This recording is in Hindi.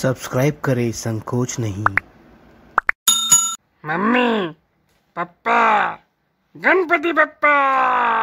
सब्सक्राइब करें संकोच नहीं मम्मी पप्पा गणपति पप्पा